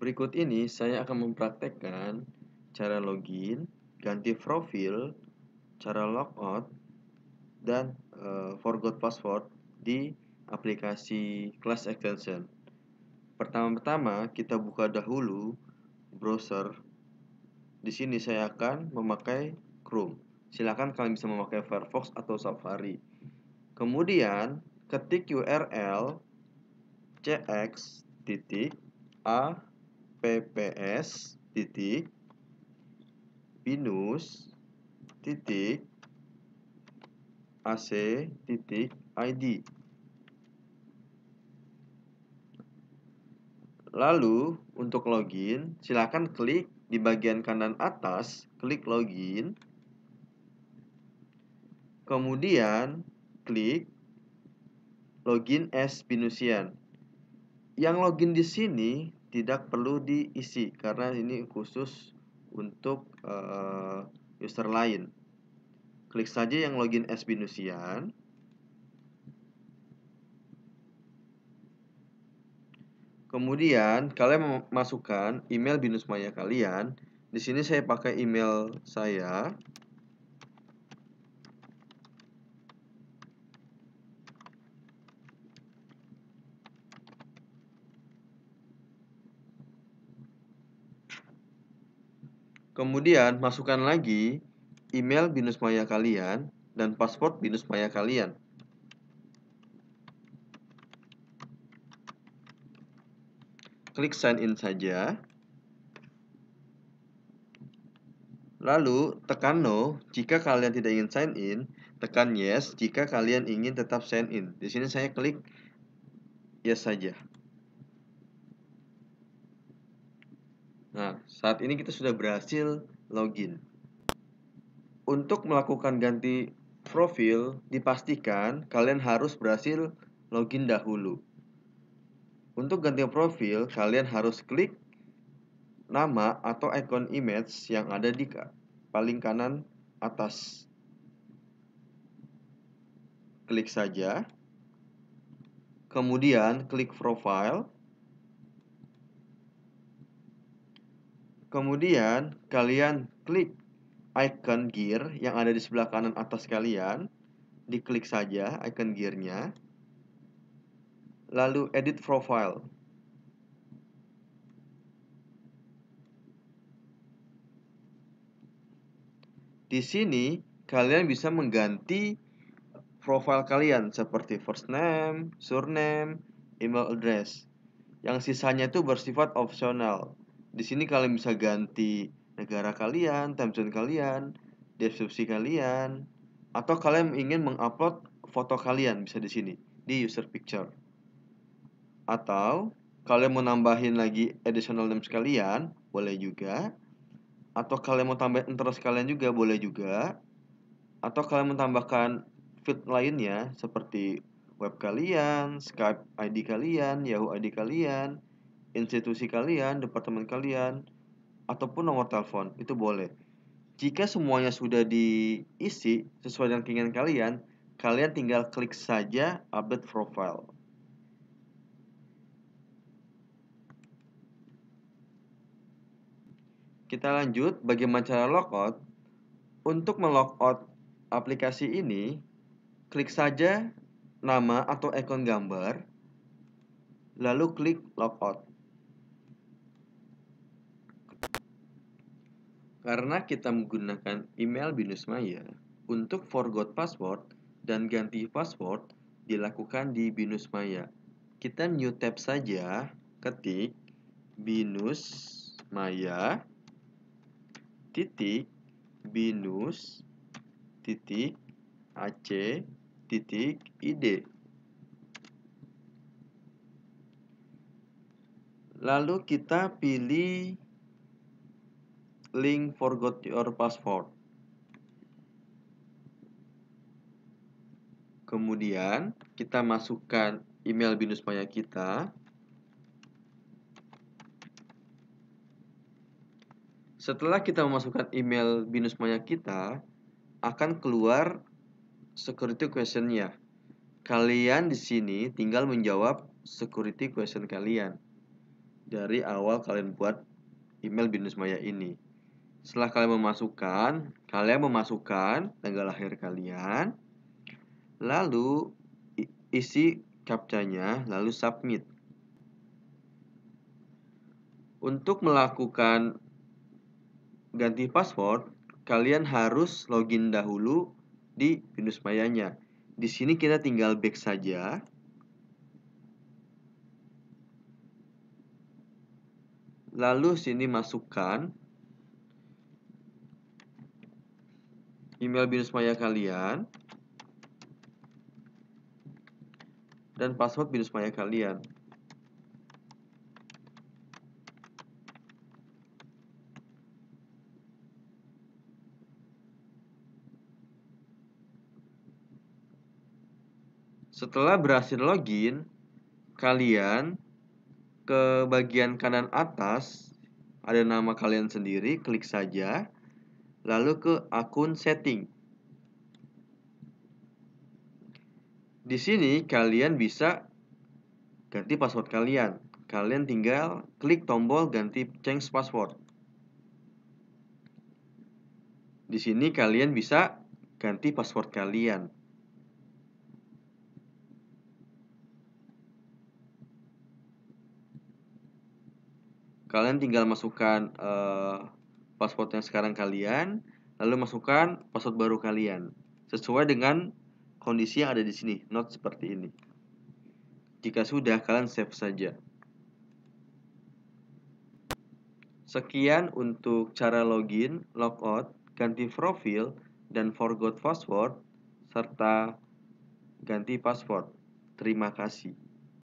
Berikut ini saya akan mempraktekkan cara login, ganti profil, cara logout, dan e, forgot password di aplikasi Class Extension. Pertama-tama kita buka dahulu browser. Di sini saya akan memakai Chrome. Silakan kalian bisa memakai Firefox atau Safari. Kemudian ketik URL cx.a PPS titik binus titik AC titik ID Lalu untuk login silakan klik di bagian kanan atas klik login Kemudian klik login as binusian yang login di sini tidak perlu diisi karena ini khusus untuk uh, user lain. Klik saja yang login sbinusian. Kemudian kalian masukkan email binusmaya kalian. Di sini saya pakai email saya Kemudian masukkan lagi email binus maya kalian dan password binus maya kalian. Klik sign in saja. Lalu, tekan no jika kalian tidak ingin sign in, tekan yes jika kalian ingin tetap sign in. Di sini saya klik yes saja. Saat ini kita sudah berhasil login. Untuk melakukan ganti profil, dipastikan kalian harus berhasil login dahulu. Untuk ganti profil, kalian harus klik nama atau icon image yang ada di paling kanan atas. Klik saja. Kemudian klik profile Kemudian kalian klik icon gear yang ada di sebelah kanan atas kalian. Diklik saja icon gearnya. Lalu edit profile. Di sini kalian bisa mengganti profile kalian seperti first name, surname, email address. Yang sisanya itu bersifat opsional di sini kalian bisa ganti negara kalian, time zone kalian, deskripsi kalian, atau kalian ingin mengupload foto kalian bisa di sini di user picture. Atau kalian mau nambahin lagi additional name kalian, boleh juga. Atau kalian mau tambah interest kalian juga, boleh juga. Atau kalian mau tambahkan fit lainnya seperti web kalian, Skype ID kalian, Yahoo ID kalian, institusi kalian, departemen kalian, ataupun nomor telepon. Itu boleh. Jika semuanya sudah diisi sesuai dengan keinginan kalian, kalian tinggal klik saja update profile. Kita lanjut bagaimana cara logout. Untuk melogout aplikasi ini, klik saja nama atau ikon gambar, lalu klik logout. Karena kita menggunakan email Binus Maya, untuk forgot password dan ganti password dilakukan di Binus Maya. Kita new tab saja, ketik Maya titik binus titik ac titik id. Lalu kita pilih link forgot your password. Kemudian kita masukkan email maya kita. Setelah kita memasukkan email maya kita, akan keluar security questionnya. Kalian di sini tinggal menjawab security question kalian dari awal kalian buat email maya ini. Setelah kalian memasukkan, kalian memasukkan tanggal lahir kalian, lalu isi captcha-nya, lalu submit. Untuk melakukan ganti password, kalian harus login dahulu di Windows Mayanya. Di sini kita tinggal back saja. Lalu sini masukkan email maya kalian dan password maya kalian. Setelah berhasil login, kalian ke bagian kanan atas ada nama kalian sendiri, klik saja lalu ke akun setting. Di sini kalian bisa ganti password kalian. Kalian tinggal klik tombol ganti change password. Di sini kalian bisa ganti password kalian. Kalian tinggal masukkan uh, password yang sekarang kalian, lalu masukkan password baru kalian sesuai dengan kondisi yang ada di sini, not seperti ini. Jika sudah, kalian save saja. Sekian untuk cara login, logout, ganti profil, dan forgot password, serta ganti password. Terima kasih.